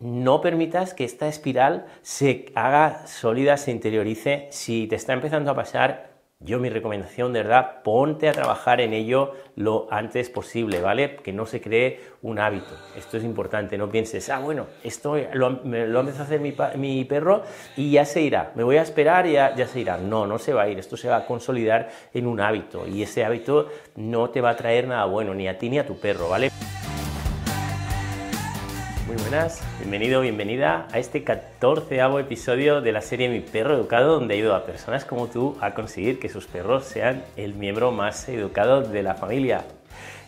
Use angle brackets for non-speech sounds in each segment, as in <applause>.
no permitas que esta espiral se haga sólida, se interiorice. Si te está empezando a pasar, yo mi recomendación de verdad, ponte a trabajar en ello lo antes posible, ¿vale? Que no se cree un hábito. Esto es importante, no pienses, ah, bueno, esto lo, empezó a hacer mi, perro y ya se irá, me voy a esperar y ya, ya se irá. No, no se va a ir, esto se va a consolidar en un hábito y ese hábito no te va a traer nada bueno, ni a ti ni a tu perro, ¿vale? Muy buenas, bienvenido, bienvenida a este 14 episodio de la serie Mi perro educado, donde he ido a personas como tú a conseguir que sus perros sean el miembro más educado de la familia.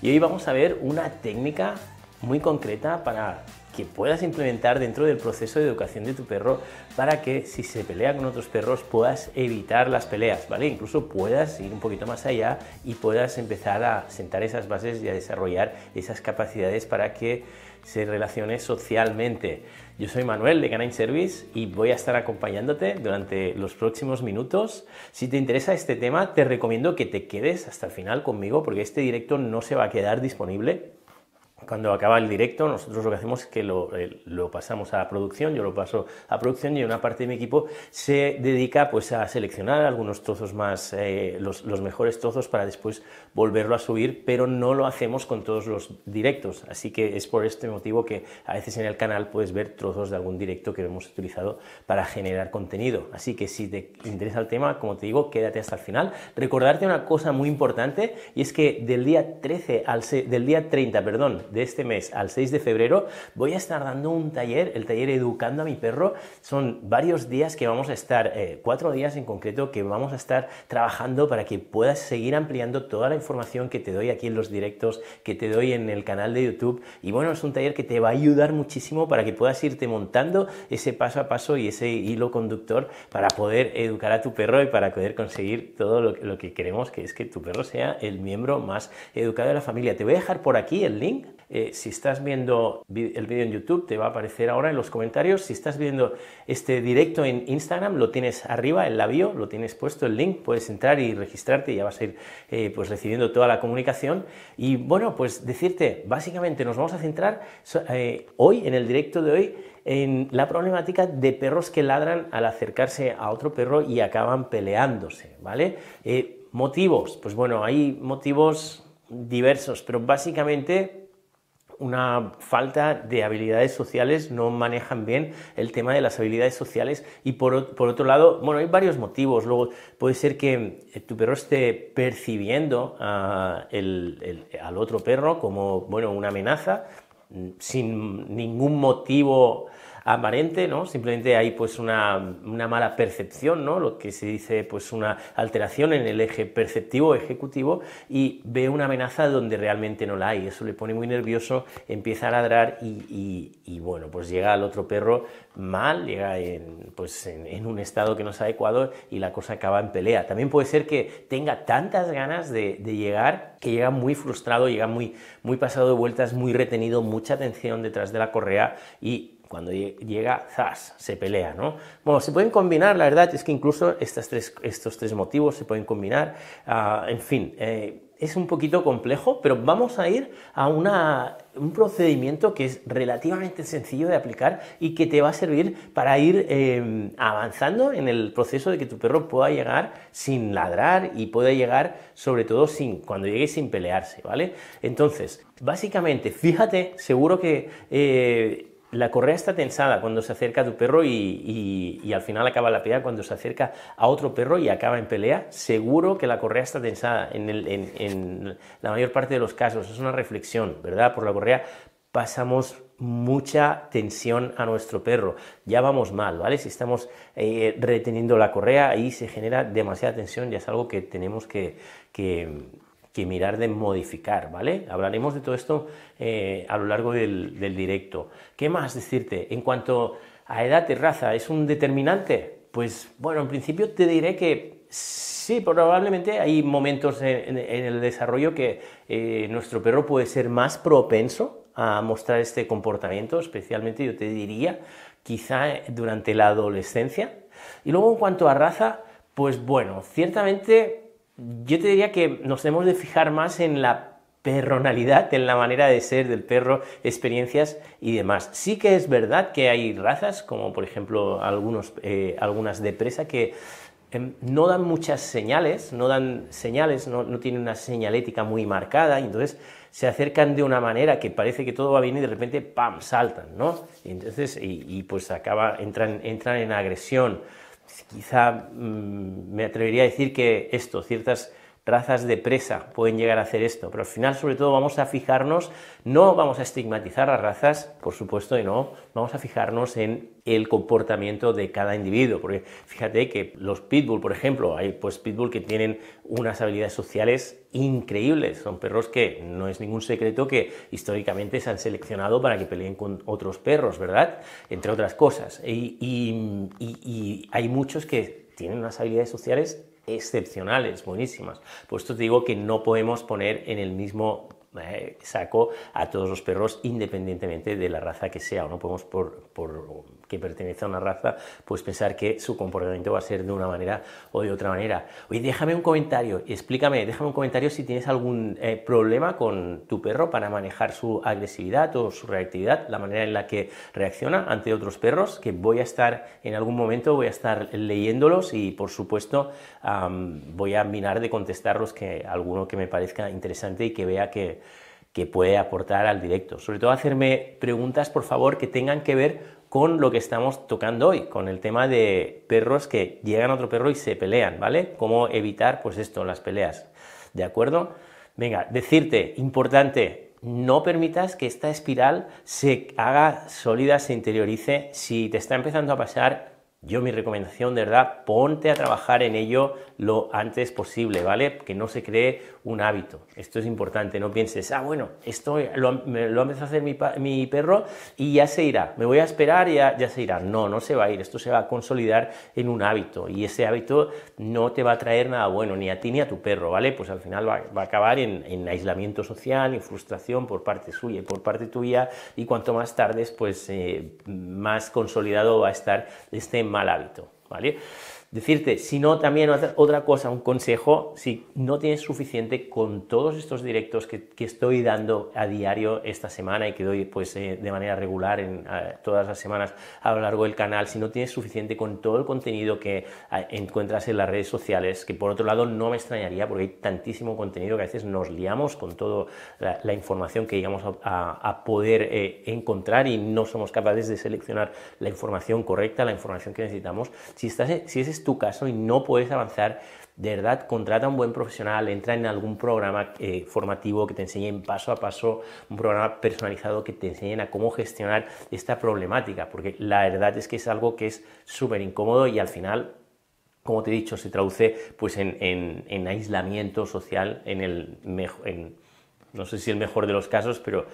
Y hoy vamos a ver una técnica muy concreta para puedas implementar dentro del proceso de educación de tu perro para que si se pelea con otros perros puedas evitar las peleas, ¿vale? Incluso puedas ir un poquito más allá y puedas empezar a sentar esas bases y a desarrollar esas capacidades para que se relacione socialmente. Yo soy Manuel de Canine Service y voy a estar acompañándote durante los próximos minutos. Si te interesa este tema, te recomiendo que te quedes hasta el final conmigo porque este directo no se va a quedar disponible cuando acaba el directo, nosotros lo que hacemos es que eh, lo, pasamos a producción, yo lo paso a producción y una parte de mi equipo se dedica pues a seleccionar algunos trozos más, eh, los, los, mejores trozos para después volverlo a subir, pero no lo hacemos con todos los directos, así que es por este motivo que a veces en el canal puedes ver trozos de algún directo que hemos utilizado para generar contenido, así que si te interesa el tema, como te digo, quédate hasta el final. Recordarte una cosa muy importante y es que del día 13 al del día 30, perdón, de este mes al 6 de febrero voy a estar dando un taller, el taller Educando a mi perro. Son varios días que vamos a estar, eh, cuatro días en concreto, que vamos a estar trabajando para que puedas seguir ampliando toda la información que te doy aquí en los directos, que te doy en el canal de YouTube. Y bueno, es un taller que te va a ayudar muchísimo para que puedas irte montando ese paso a paso y ese hilo conductor para poder educar a tu perro y para poder conseguir todo lo, lo que queremos, que es que tu perro sea el miembro más educado de la familia. Te voy a dejar por aquí el link eh, si estás viendo el vídeo en YouTube, te va a aparecer ahora en los comentarios. Si estás viendo este directo en Instagram, lo tienes arriba en la bio, lo tienes puesto el link, puedes entrar y registrarte y ya vas a ir eh, pues recibiendo toda la comunicación. Y bueno, pues decirte, básicamente nos vamos a centrar eh, hoy, en el directo de hoy, en la problemática de perros que ladran al acercarse a otro perro y acaban peleándose, ¿vale? ¿Motivos? Pues bueno, hay motivos diversos, pero básicamente una falta de habilidades sociales, no manejan bien el tema de las habilidades sociales y por, otro lado, bueno, hay varios motivos. Luego puede ser que eh, tu perro esté percibiendo al otro perro como, bueno, una amenaza mm, sin ningún motivo aparente, ¿no? Simplemente hay pues una, una, mala percepción, ¿no? Lo que se dice pues una alteración en el eje perceptivo ejecutivo y ve una amenaza donde realmente no la hay. Eso le pone muy nervioso, empieza a ladrar y, y, bueno, pues llega al otro perro mal, llega en, pues en, un estado que no es adecuado y la cosa acaba en pelea. También puede ser que tenga tantas ganas de, de llegar que llega muy frustrado, llega muy, muy pasado de vueltas, muy retenido, mucha atención detrás de la correa y cuando llega, zas, se pelea, ¿no? Bueno, se pueden combinar, la verdad es que incluso estas tres, estos tres motivos se pueden combinar, ah, en fin, eh, es un poquito complejo, pero vamos a ir a un procedimiento que es relativamente sencillo de aplicar y que te va a servir para ir em, avanzando en el proceso de que tu perro pueda llegar sin ladrar y pueda llegar sobre todo sin, cuando llegue sin pelearse, ¿vale? Entonces, básicamente, fíjate, seguro que... Eh, la correa está tensada cuando se acerca a tu perro y, al final acaba la pelea. Cuando se acerca a otro perro y acaba en pelea, seguro que la correa está tensada en, la mayor parte de los casos. Es una reflexión, ¿verdad? Por la correa pasamos mucha tensión a nuestro perro. Ya vamos mal, ¿vale? Si estamos eh, reteniendo la correa, ahí se genera demasiada tensión y es algo que tenemos que mirar de modificar, ¿vale? Hablaremos de todo esto eh, a lo largo del, directo. ¿Qué más decirte? En cuanto a edad y raza, ¿es un determinante? Pues bueno, en principio te diré que sí, probablemente hay momentos en, el desarrollo que eh, nuestro perro puede ser más propenso a mostrar este comportamiento, especialmente yo te diría, quizá durante la adolescencia. Y luego en cuanto a raza, pues bueno, ciertamente yo te diría que nos hemos de fijar más en la perronalidad, en la manera de ser del perro, experiencias y demás. Sí que es verdad que hay razas, como por ejemplo eh, algunas de presa, que em, no dan muchas señales, no dan señales, no, tienen una señalética muy marcada, y entonces se acercan de una manera que parece que todo va bien y de repente, ¡pam!, saltan, ¿no? Y entonces, pues acaba, entran, entran en agresión quizá mm, me atrevería a decir que esto, ciertas razas de presa pueden llegar a hacer esto, pero al final sobre todo vamos a fijarnos, no vamos a estigmatizar las razas, por supuesto, y no, vamos a fijarnos en el comportamiento de cada individuo, porque fíjate que los pitbull, por ejemplo, hay pues pitbull que tienen unas habilidades sociales increíbles, son perros que no es ningún secreto que históricamente se han seleccionado para que peleen con otros perros, ¿verdad? Entre otras cosas. y, y hay muchos que tienen unas habilidades sociales excepcionales, buenísimas. pues esto te digo que no podemos poner en el mismo eh, saco a todos los perros independientemente de la raza que sea, o no podemos por, que pertenece a una raza, pues pensar que su comportamiento va a ser de una manera o de otra manera. Oye, déjame un comentario, explícame, déjame un comentario si tienes algún eh, problema con tu perro para manejar su agresividad o su reactividad, la manera en la que reacciona ante otros perros, que voy a estar en algún momento, voy a estar leyéndolos y por supuesto voy a mirar de contestarlos que alguno que me parezca interesante y que vea que que puede aportar al directo. Sobre todo hacerme preguntas, por favor, que tengan que ver con lo que estamos tocando hoy, con el tema de perros que llegan a otro perro y se pelean, ¿vale? Cómo evitar, pues esto, las peleas, ¿de acuerdo? Venga, decirte, importante, no permitas que esta espiral se haga sólida, se interiorice. Si te está empezando a pasar, yo mi recomendación, de verdad, ponte a trabajar en ello lo antes posible, ¿vale? Que no se cree un hábito. Esto es importante, no pienses, ah, bueno, esto lo, lo empezado a hacer mi, perro y ya se irá, me voy a esperar y ya, se irá. No, no se va a ir, esto se va a consolidar en un hábito y ese hábito no te va a traer nada bueno, ni a ti ni a tu perro, ¿vale? Pues al final va, a acabar en, aislamiento social, en frustración por parte suya y por parte tuya y cuanto más tardes, pues eh, más consolidado va a estar este mal hábito, ¿vale? Decirte, si no, también otra cosa, un consejo, si no tienes suficiente con todos estos directos que, que estoy dando a diario esta semana y que doy pues, eh, de manera regular en eh, todas las semanas a lo largo del canal, si no tienes suficiente con todo el contenido que ah, encuentras en las redes sociales, que por otro lado no me extrañaría porque hay tantísimo contenido que a veces nos liamos con toda la, información que íbamos a, a, a poder eh, encontrar y no somos capaces de seleccionar la información correcta, la información que necesitamos. Si, estás, si es tu caso y no puedes avanzar, de verdad, contrata un buen profesional, entra en algún programa eh, formativo que te enseñen paso a paso, un programa personalizado que te enseñen a cómo gestionar esta problemática, porque la verdad es que es algo que es súper incómodo y al final como te he dicho, se traduce pues en, aislamiento social, en el en, no sé si el mejor de los casos, pero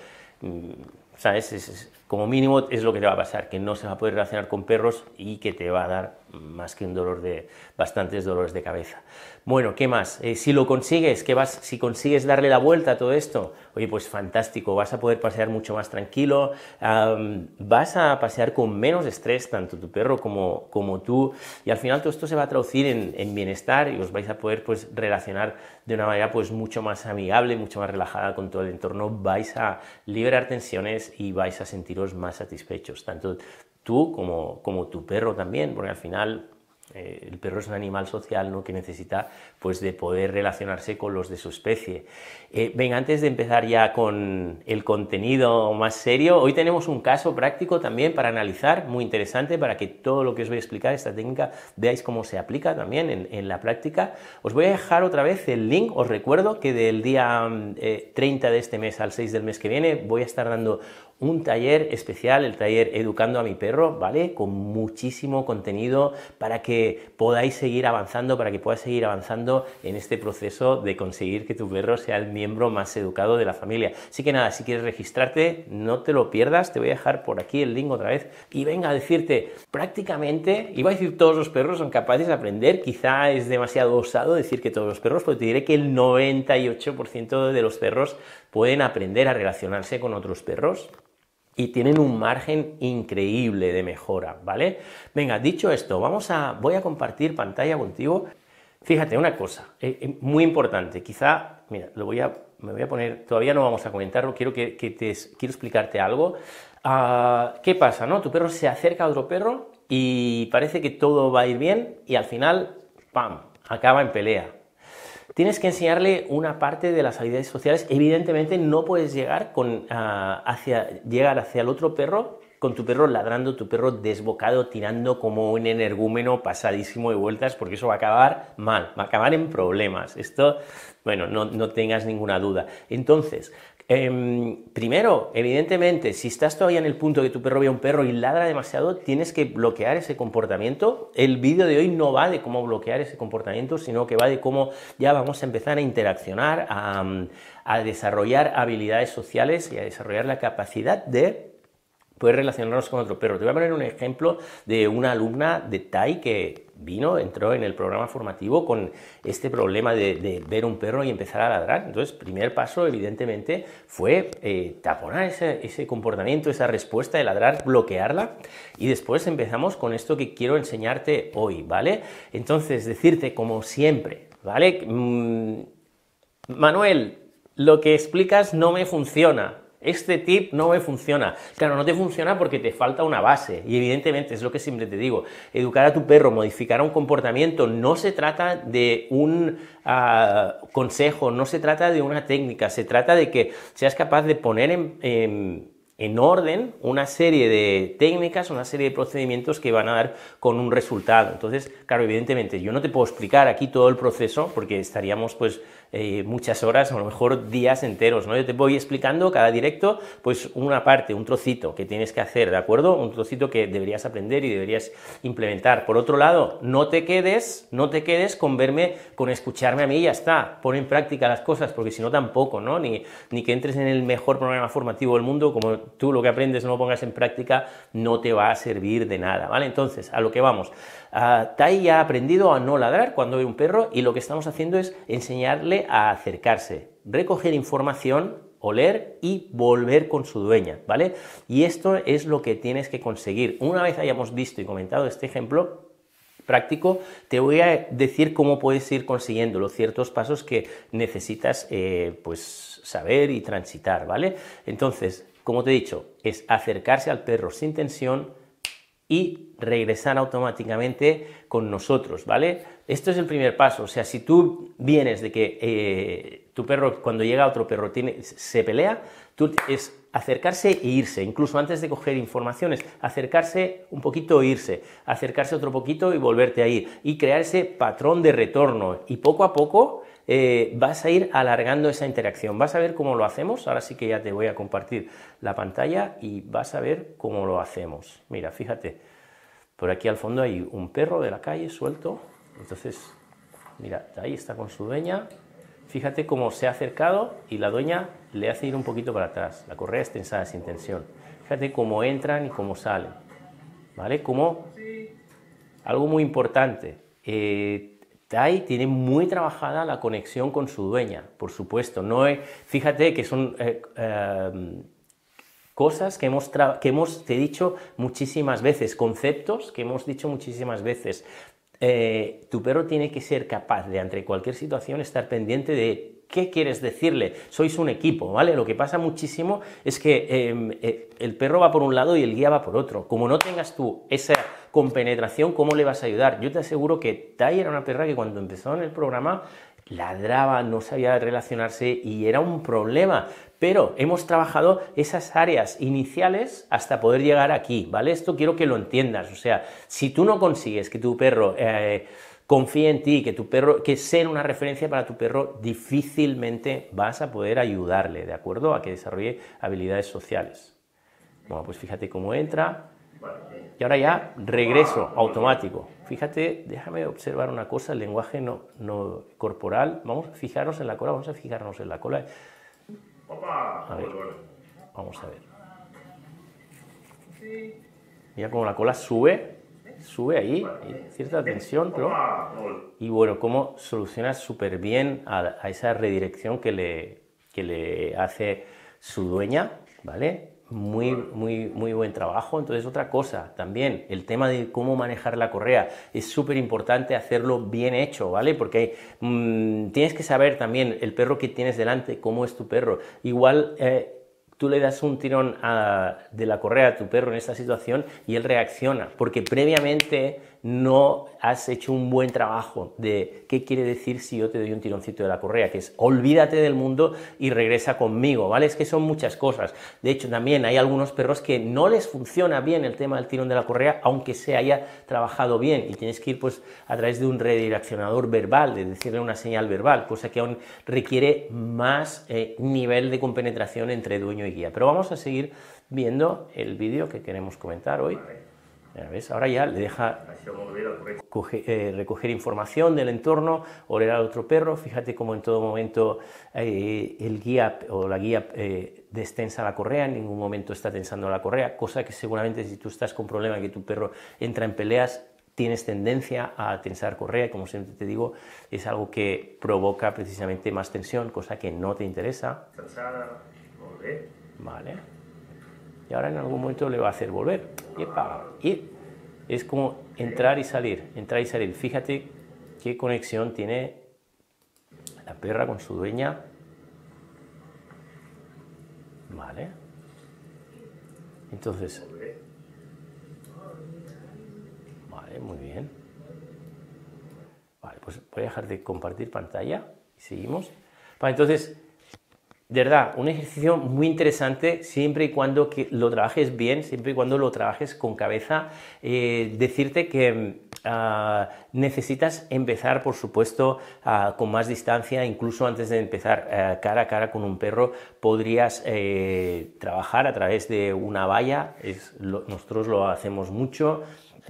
mm, sabes, es como mínimo es lo que te va a pasar, que no se va a poder relacionar con perros y que te va a dar más que un dolor de bastantes dolores de cabeza. Bueno, ¿qué más? Eh, si lo consigues, que vas, si consigues darle la vuelta a todo esto, oye, pues fantástico, vas a poder pasear mucho más tranquilo, vas a pasear con menos estrés tanto tu perro como, como tú y al final todo esto se va a traducir en, en, bienestar y os vais a poder pues relacionar de una manera pues mucho más amigable, mucho más relajada con todo el entorno, vais a liberar tensiones y vais a sentir más satisfechos, tanto tú como, tu perro también, porque al final eh, el perro es un animal social ¿no? que necesita pues, de poder relacionarse con los de su especie. Eh, venga, antes de empezar ya con el contenido más serio, hoy tenemos un caso práctico también para analizar, muy interesante, para que todo lo que os voy a explicar, esta técnica, veáis cómo se aplica también en, la práctica. Os voy a dejar otra vez el link, os recuerdo que del día 30 eh, de este mes al 6 del mes que viene voy a estar dando un taller especial, el taller Educando a mi perro, ¿vale? Con muchísimo contenido para que podáis seguir avanzando, para que puedas seguir avanzando en este proceso de conseguir que tu perro sea el miembro más educado de la familia. Así que nada, si quieres registrarte, no te lo pierdas, te voy a dejar por aquí el link otra vez y venga a decirte, prácticamente, iba a decir todos los perros son capaces de aprender, quizá es demasiado osado decir que todos los perros, pero te diré que el 98% de los perros pueden aprender a relacionarse con otros perros y tienen un margen increíble de mejora, ¿vale? Venga, dicho esto, vamos a, voy a compartir pantalla contigo. Fíjate una cosa, eh, eh, muy importante, quizá, mira, lo voy a, me voy a poner, todavía no vamos a comentarlo, quiero que, te, quiero explicarte algo. Ah, ¿Qué pasa, no? Tu perro se acerca a otro perro y parece que todo va a ir bien y al final, ¡pam!, acaba en pelea. Tienes que enseñarle una parte de las habilidades sociales. Evidentemente no puedes llegar, con, ah, hacia, llegar hacia el otro perro con tu perro ladrando, tu perro desbocado, tirando como un energúmeno pasadísimo de vueltas, porque eso va a acabar mal, va a acabar en problemas. Esto, bueno, no, no tengas ninguna duda. Entonces, Em, primero, evidentemente, si estás todavía en el punto que tu perro ve un perro y ladra demasiado, tienes que bloquear ese comportamiento. El vídeo de hoy no va de cómo bloquear ese comportamiento, sino que va de cómo ya vamos a empezar a interaccionar, a, a desarrollar habilidades sociales y a desarrollar la capacidad de poder relacionarnos con otro perro. Te voy a poner un ejemplo de una alumna de Tai que vino, entró en el programa formativo con este problema de, ver un perro y empezar a ladrar. Entonces, primer paso, evidentemente, fue eh, taponar ese, ese comportamiento, esa respuesta de ladrar, bloquearla. Y después empezamos con esto que quiero enseñarte hoy, ¿vale? Entonces, decirte como siempre, ¿vale? Mm, Manuel, lo que explicas no me funciona. Este tip no me funciona. Claro, no te funciona porque te falta una base. Y evidentemente es lo que siempre te digo. Educar a tu perro, modificar un comportamiento, no se trata de un ah, consejo, no se trata de una técnica, se trata de que seas capaz de poner en orden una serie de técnicas, una serie de procedimientos que van a dar con un resultado. Entonces, claro, evidentemente yo no te puedo explicar aquí todo el proceso porque estaríamos pues eh, muchas horas, a lo mejor días enteros, ¿no? Yo te voy explicando cada directo, pues una parte, un trocito que tienes que hacer, ¿de acuerdo? Un trocito que deberías aprender y deberías implementar. Por otro lado, no te quedes, no te quedes con verme, con escucharme a mí y ya está. Pon en práctica las cosas, porque si no tampoco, ¿no? Ni, ni que entres en el mejor programa formativo del mundo, como tú lo que aprendes no lo pongas en práctica, no te va a servir de nada, ¿vale? Entonces, a lo que vamos. Ah, tai ya ha aprendido a no ladrar cuando ve un perro y lo que estamos haciendo es enseñarle a acercarse, recoger información, oler y volver con su dueña, ¿vale? Y esto es lo que tienes que conseguir. Una vez hayamos visto y comentado este ejemplo, práctico, te voy a decir cómo puedes ir consiguiendo los ciertos pasos que necesitas eh, pues saber y transitar, ¿vale? Entonces, como te he dicho, es acercarse al perro sin tensión y regresar automáticamente con nosotros, ¿vale? Esto es el primer paso. O sea, si tú vienes de que eh, tu perro, cuando llega otro perro, se pelea, tú es acercarse e irse, incluso antes de coger informaciones, acercarse un poquito e irse, acercarse otro poquito y volverte a ir, y crear ese patrón de retorno. Y poco a poco eh, vas a ir alargando esa interacción. Vas a ver cómo lo hacemos. Ahora sí que ya te voy a compartir la pantalla y vas a ver cómo lo hacemos. Mira, fíjate, por aquí al fondo hay un perro de la calle suelto. Entonces, mira, ahí está con su dueña. Fíjate cómo se ha acercado y la dueña le hace ir un poquito para atrás. La correa es tensada, sin tensión. Fíjate cómo entran y cómo salen. ¿Vale? Como algo muy importante. Eh, tai tiene muy trabajada la conexión con su dueña, por supuesto. No fíjate que son eh, em, cosas que hemos, dicho muchísimas veces, conceptos que hemos dicho muchísimas veces. Eh, tu perro tiene que ser capaz de, ante cualquier situación, estar pendiente de qué quieres decirle. Sois un equipo, ¿vale? Lo que pasa muchísimo es que em, eh, el perro va por un lado y el guía va por otro. Como no tengas tú esa compenetración, ¿cómo le vas a ayudar? Yo te aseguro que Tai era una perra que cuando empezó en el programa ladraba, no sabía relacionarse y era un problema. Pero hemos trabajado esas áreas iniciales hasta poder llegar aquí, ¿vale? Esto quiero que lo entiendas. O sea, si tú no consigues que tu perro eh, confíe en ti, que tu perro, que sea una referencia para tu perro, difícilmente vas a poder ayudarle, ¿de acuerdo? A que desarrolle habilidades sociales. Bueno, pues fíjate cómo entra. Y ahora ya regreso automático. Fíjate, déjame observar una cosa, el lenguaje no, corporal. Vamos a fijarnos en la cola, vamos a fijarnos en la cola. ver, vamos a ver. Mira cómo la cola sube, sube ahí, cierta tensión, Y bueno, cómo soluciona súper bien a, esa redirección que le, que le hace su dueña, ¿vale? muy, muy, muy buen trabajo. Entonces, otra cosa también, el tema de cómo manejar la correa. Es súper importante hacerlo bien hecho, ¿vale? Porque mm, tienes que saber también el perro que tienes delante, cómo es tu perro. Igual... Eh, tú le das un tirón de la correa a tu perro en esta situación y él reacciona, porque previamente no has hecho un buen trabajo de qué quiere decir si yo te doy un tironcito de la correa, que es olvídate del mundo y regresa conmigo, ¿vale? Es que son muchas cosas. De hecho, también hay algunos perros que no les funciona bien el tema del tirón de la correa, aunque se haya trabajado bien, y tienes que ir pues a través de un redireccionador verbal, de decirle una señal verbal, cosa que aún requiere más eh, nivel de compenetración entre dueño y guía. Pero vamos a seguir viendo el vídeo que queremos comentar hoy. Ahora ya le deja eh, recoger información del entorno, oler al otro perro. Fíjate cómo en todo momento eh, el guía o la guía eh, destensa la correa, en ningún momento está tensando la correa, cosa que seguramente si tú estás con problema que tu perro entra en peleas, tienes tendencia a tensar correa, como siempre te digo, es algo que provoca precisamente más tensión, cosa que no te interesa. vale y ahora en algún momento le va a hacer volver. y es como entrar y salir, entrar y salir. Fíjate qué conexión tiene la perra con su dueña. Vale. Entonces. Vale, muy bien. Vale, pues voy a dejar de compartir pantalla y seguimos. Vale, entonces de verdad, un ejercicio muy interesante siempre y cuando lo trabajes bien, siempre y cuando lo trabajes con cabeza. Eh, decirte que mm, ah, necesitas empezar, por supuesto, ah, con más distancia, incluso antes de empezar eh, cara a cara con un perro, podrías eh, trabajar a través de una valla. nosotros lo hacemos mucho,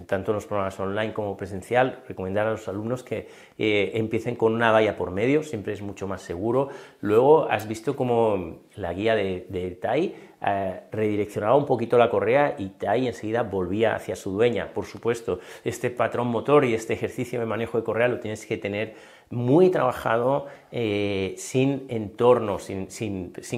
tanto en los programas online como presencial, recomendar a los alumnos que eh, empiecen con una valla por medio, siempre es mucho más seguro. Luego has visto como la guía de, Tai eh, redireccionaba un poquito la correa y Tai enseguida volvía hacia su dueña. Por supuesto, este patrón motor y este ejercicio de manejo de correa lo tienes que tener muy trabajado eh, sin entorno, sin,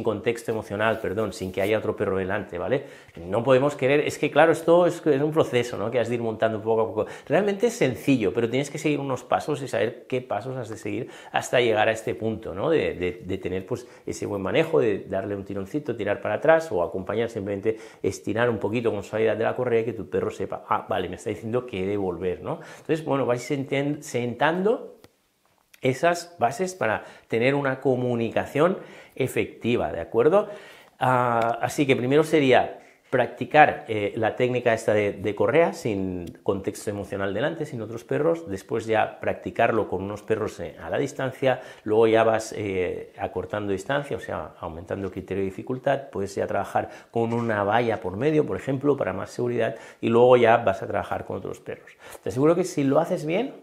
contexto emocional, perdón, sin que haya otro perro delante, ¿vale? No podemos querer, es que claro, esto es, un proceso, ¿no? Que has de ir montando poco a poco. Realmente es sencillo, pero tienes que seguir unos pasos y saber qué pasos has de seguir hasta llegar a este punto, ¿no? de, tener pues, ese buen manejo, de darle un tironcito, tirar para atrás o acompañar, simplemente estirar un poquito con suavidad de la correa y que tu perro sepa, ah, vale, me está diciendo que he de volver, ¿no? Entonces, bueno, vais sentando esas bases para tener una comunicación efectiva, ¿de acuerdo? Ah, así que primero sería practicar eh, la técnica esta de, correa sin contexto emocional delante, sin otros perros, después ya practicarlo con unos perros eh, a la distancia, luego ya vas eh, acortando distancia, o sea, aumentando el criterio de dificultad, puedes ya trabajar con una valla por medio, por ejemplo, para más seguridad, y luego ya vas a trabajar con otros perros. Te aseguro que si lo haces bien,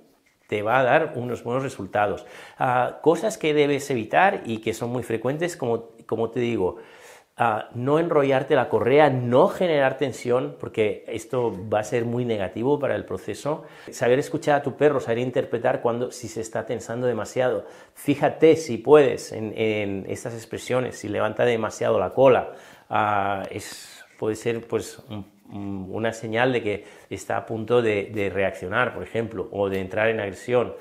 te va a dar unos buenos resultados. Ah, cosas que debes evitar y que son muy frecuentes, como te digo, no enrollarte la correa, no generar tensión, porque esto va a ser muy negativo para el proceso. Saber escuchar a tu perro, saber interpretar cuando, si se está tensando demasiado. Fíjate si puedes en, estas expresiones, si levanta demasiado la cola. Ah, es, puede ser pues, una señal de que está a punto de, reaccionar, por ejemplo, o de entrar en agresión.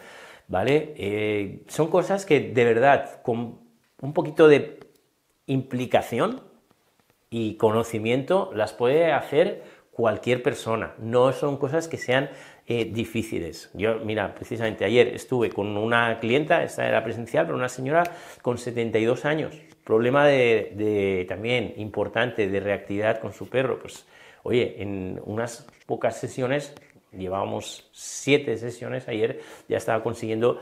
¿Vale? Eh, son cosas que de verdad, con un poquito de implicación y conocimiento las puede hacer cualquier persona. No son cosas que sean eh, difíciles. Yo, mira, precisamente ayer estuve con una clienta, esta era presencial, pero una señora con 72 años. Problema de también importante de reactividad con su perro. Pues, oye, en unas pocas sesiones, llevábamos siete sesiones ayer, ya estaba consiguiendo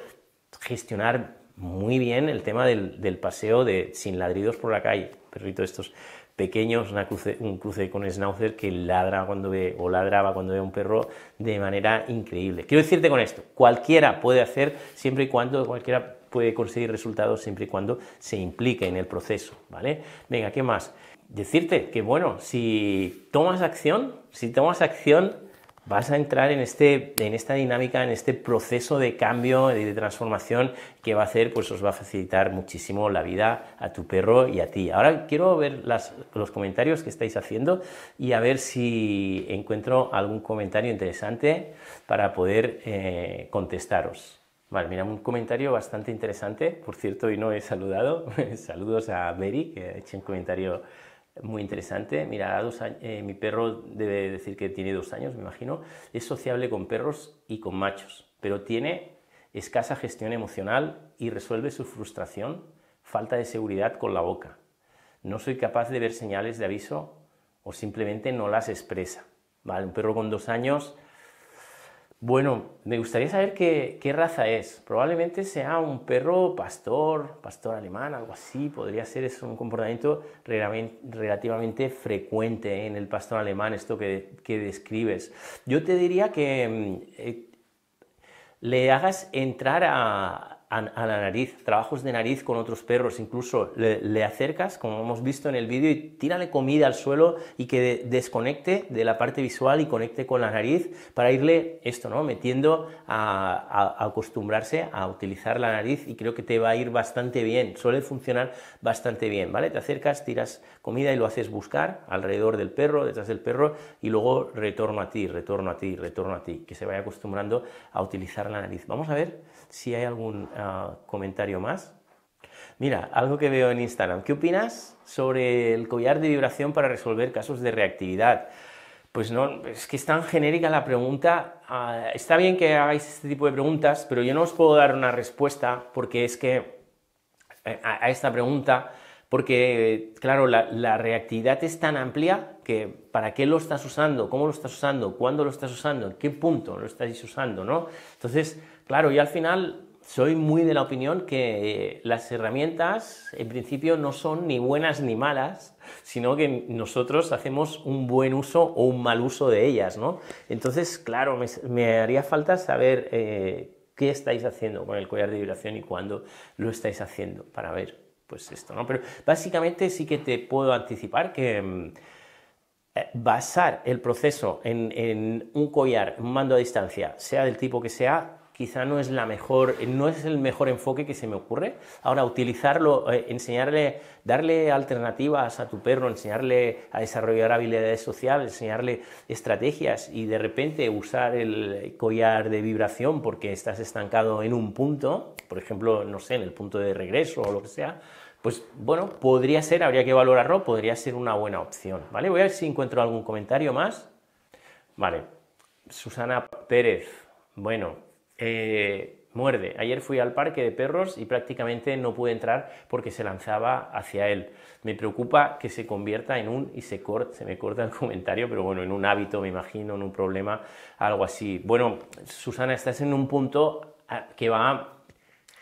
gestionar muy bien el tema del, paseo de sin ladridos por la calle, perrito estos pequeños, un cruce con schnauzer que ladra cuando ve o ladraba cuando ve a un perro de manera increíble. Quiero decirte con esto, cualquiera puede hacer siempre y cuando cualquiera puede conseguir resultados siempre y cuando se implique en el proceso, ¿vale? Venga, ¿qué más? Decirte que bueno, si tomas acción, si tomas acción vas a entrar en, este, en esta dinámica, en este proceso de cambio y de transformación que va a hacer, pues os va a facilitar muchísimo la vida a tu perro y a ti. Ahora quiero ver los comentarios que estáis haciendo y a ver si encuentro algún comentario interesante para poder eh, contestaros. Vale, mira, un comentario bastante interesante, por cierto, y no he saludado. <laughs> Saludos a Mary, que ha hecho un comentario muy interesante. Mira, dos años, eh, mi perro debe decir que tiene dos años, me imagino. Es sociable con perros y con machos, pero tiene escasa gestión emocional y resuelve su frustración, falta de seguridad con la boca. No soy capaz de ver señales de aviso o simplemente no las expresa. Vale, un perro con dos años bueno, me gustaría saber qué, raza es. Probablemente sea un perro pastor, pastor alemán, algo así. Podría ser, es un comportamiento relativamente frecuente en el pastor alemán, esto que, describes. Yo te diría que mm, eh, le hagas entrar a, a, la nariz, trabajos de nariz con otros perros, incluso le, acercas, como hemos visto en el vídeo, y tírale comida al suelo y que desconecte de la parte visual y conecte con la nariz para irle esto, ¿no? Metiendo a, a, acostumbrarse a utilizar la nariz y creo que te va a ir bastante bien, suele funcionar bastante bien, ¿vale? Te acercas, tiras comida y lo haces buscar alrededor del perro, detrás del perro y luego retorno a ti, retorno a ti, retorno a ti, que se vaya acostumbrando a utilizar la nariz. Vamos a ver si hay algún ah, comentario más. Mira, algo que veo en Instagram. ¿Qué opinas sobre el collar de vibración para resolver casos de reactividad? Pues no, es que es tan genérica la pregunta. Ah, está bien que hagáis este tipo de preguntas, pero yo no os puedo dar una respuesta porque es que eh, a, esta pregunta, porque claro, la, reactividad es tan amplia que para qué lo estás usando, cómo lo estás usando, cuándo lo estás usando, en qué punto lo estás usando, ¿no? Entonces, Claro, y al final soy muy de la opinión que eh, las herramientas en principio no son ni buenas ni malas, sino que nosotros hacemos un buen uso o un mal uso de ellas, ¿no? Entonces, claro, me, haría falta saber eh, qué estáis haciendo con el collar de vibración y cuándo lo estáis haciendo para ver, pues esto, ¿no? Pero básicamente sí que te puedo anticipar que mm, eh, basar el proceso en, en, un collar, un mando a distancia, sea del tipo que sea, quizá no es, la mejor, no es el mejor enfoque que se me ocurre. Ahora, utilizarlo, eh, enseñarle, darle alternativas a tu perro, enseñarle a desarrollar habilidades sociales, enseñarle estrategias y de repente usar el collar de vibración porque estás estancado en un punto, por ejemplo, no sé, en el punto de regreso o lo que sea, pues bueno, podría ser, habría que valorarlo, podría ser una buena opción, ¿vale? Voy a ver si encuentro algún comentario más. Vale, Susana Pérez, bueno, eh, muerde. Ayer fui al parque de perros y prácticamente no pude entrar porque se lanzaba hacia él. Me preocupa que se convierta en un, y se, corta, se me corta el <laughs> comentario, pero bueno, en un hábito me imagino, en un problema, algo así. Bueno, Susana, estás en un punto ah, que va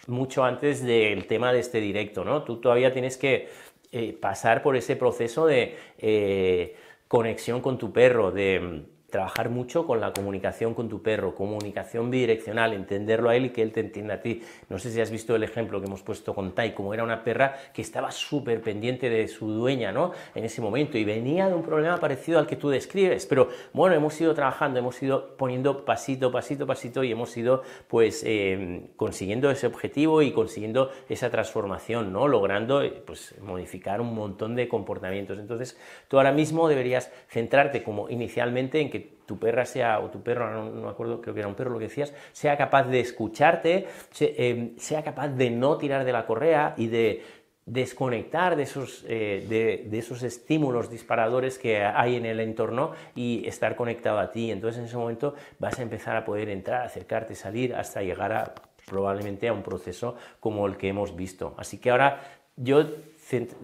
mucho antes del tema de este directo, ¿no? Tú todavía tienes que eh, pasar por ese proceso de eh, conexión con tu perro, de trabajar mucho con la comunicación con tu perro, comunicación bidireccional, entenderlo a él y que él te entienda a ti. No sé si has visto el ejemplo que hemos puesto con Tai, como era una perra que estaba súper pendiente de su dueña, ¿no? En ese momento y venía de un problema parecido al que tú describes, pero bueno, hemos ido trabajando, hemos ido poniendo pasito, pasito, pasito y hemos ido pues eh, consiguiendo ese objetivo y consiguiendo esa transformación, ¿no? Logrando eh, pues modificar un montón de comportamientos. Entonces, tú ahora mismo deberías centrarte como inicialmente en que tu perra sea, o tu perro, no, me acuerdo, creo que era un perro lo que decías, sea capaz de escucharte, eh, sea capaz de no tirar de la correa y de desconectar de esos, eh, de, de esos, estímulos disparadores que hay en el entorno y estar conectado a ti. Entonces en ese momento vas a empezar a poder entrar, acercarte, salir, hasta llegar a probablemente a un proceso como el que hemos visto. Así que ahora yo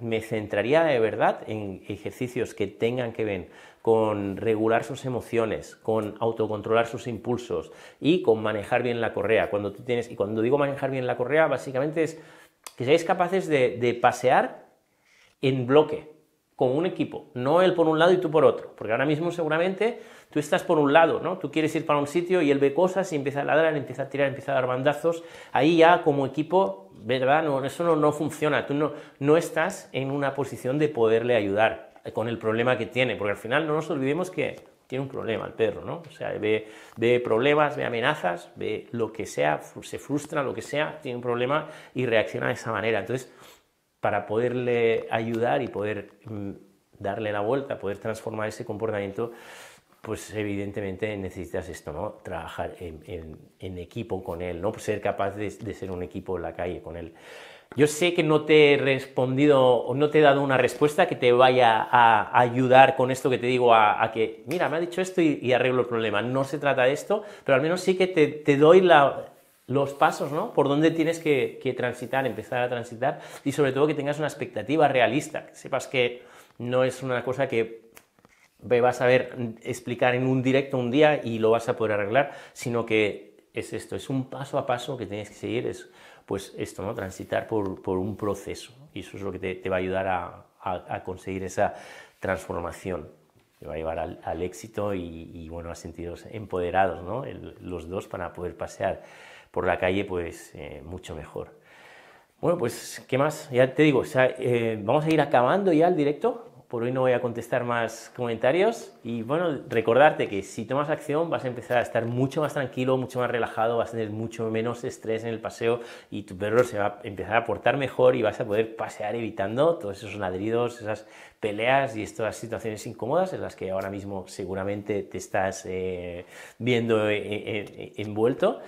me centraría de verdad en ejercicios que tengan que ver con regular sus emociones, con autocontrolar sus impulsos y con manejar bien la correa. Cuando tú tienes, y cuando digo manejar bien la correa, básicamente es que seáis capaces de, de pasear en bloque, con un equipo, no él por un lado y tú por otro, porque ahora mismo seguramente tú estás por un lado, ¿no? Tú quieres ir para un sitio y él ve cosas y empieza a ladrar, empieza a tirar, empieza a dar bandazos, ahí ya como equipo, ¿verdad? No, eso no, funciona, tú no, no estás en una posición de poderle ayudar con el problema que tiene, porque al final no nos olvidemos que tiene un problema el perro, ¿no? O sea, ve, ve problemas, ve amenazas, ve lo que sea, se frustra, lo que sea, tiene un problema y reacciona de esa manera. Entonces, para poderle ayudar y poder mm, darle la vuelta, poder transformar ese comportamiento, pues evidentemente necesitas esto, ¿no? Trabajar en, equipo con él, ¿no? ser capaz de, ser un equipo en la calle con él. Yo sé que no te he respondido, o no te he dado una respuesta que te vaya a ayudar con esto que te digo, a, que, mira, me ha dicho esto y, arreglo el problema. No se trata de esto, pero al menos sí que te doy la, los pasos, ¿no? Por dónde tienes que, transitar, empezar a transitar y sobre todo que tengas una expectativa realista, que sepas que no es una cosa que vas a ver explicar en un directo un día y lo vas a poder arreglar, sino que es esto, es un paso a paso que tienes que seguir, es pues esto, ¿no? Transitar por, un proceso y eso es lo que te, va a ayudar a conseguir esa transformación va a llevar al, éxito y, bueno, a sentidos empoderados, ¿no? los dos para poder pasear por la calle, pues eh, mucho mejor. Bueno, pues, ¿qué más? Ya te digo, eh, vamos a ir acabando ya el directo. Por hoy no voy a contestar más comentarios y bueno, recordarte que si tomas acción vas a empezar a estar mucho más tranquilo, mucho más relajado, vas a tener mucho menos estrés en el paseo y tu perro se va a empezar a portar mejor y vas a poder pasear evitando todos esos ladridos, esas peleas y estas situaciones incómodas en las que ahora mismo seguramente te estás eh, viendo eh, eh, envuelto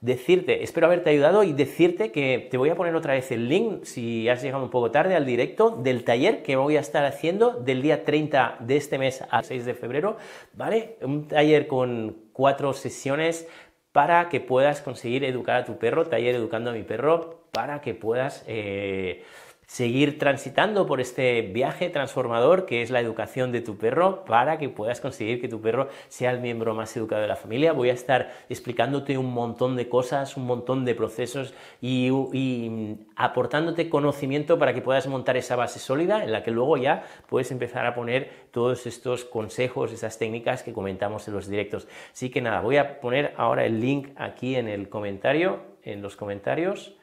decirte, espero haberte ayudado y decirte que te voy a poner otra vez el link, si has llegado un poco tarde al directo, del taller que voy a estar haciendo del día 30 de este mes al 6 de febrero, ¿vale? Un taller con cuatro sesiones para que puedas conseguir educar a tu perro, taller educando a mi perro, para que puedas... Eh, seguir transitando por este viaje transformador que es la educación de tu perro para que puedas conseguir que tu perro sea el miembro más educado de la familia. Voy a estar explicándote un montón de cosas, un montón de procesos y, mm, aportándote conocimiento para que puedas montar esa base sólida en la que luego ya puedes empezar a poner todos estos consejos, esas técnicas que comentamos en los directos. Así que nada, voy a poner ahora el link aquí en el comentario, en los comentarios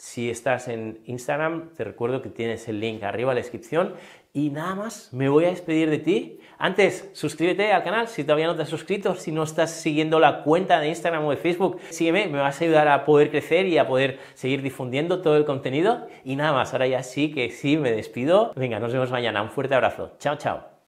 si estás en Instagram, te recuerdo que tienes el link arriba en la descripción. Y nada más, me voy a despedir de ti. Antes, suscríbete al canal si todavía no te has suscrito, si no estás siguiendo la cuenta de Instagram o de Facebook. Sígueme, me vas a ayudar a poder crecer y a poder seguir difundiendo todo el contenido. Y nada más, ahora ya sí que sí, me despido. Venga, nos vemos mañana. Un fuerte abrazo. Chao, chao.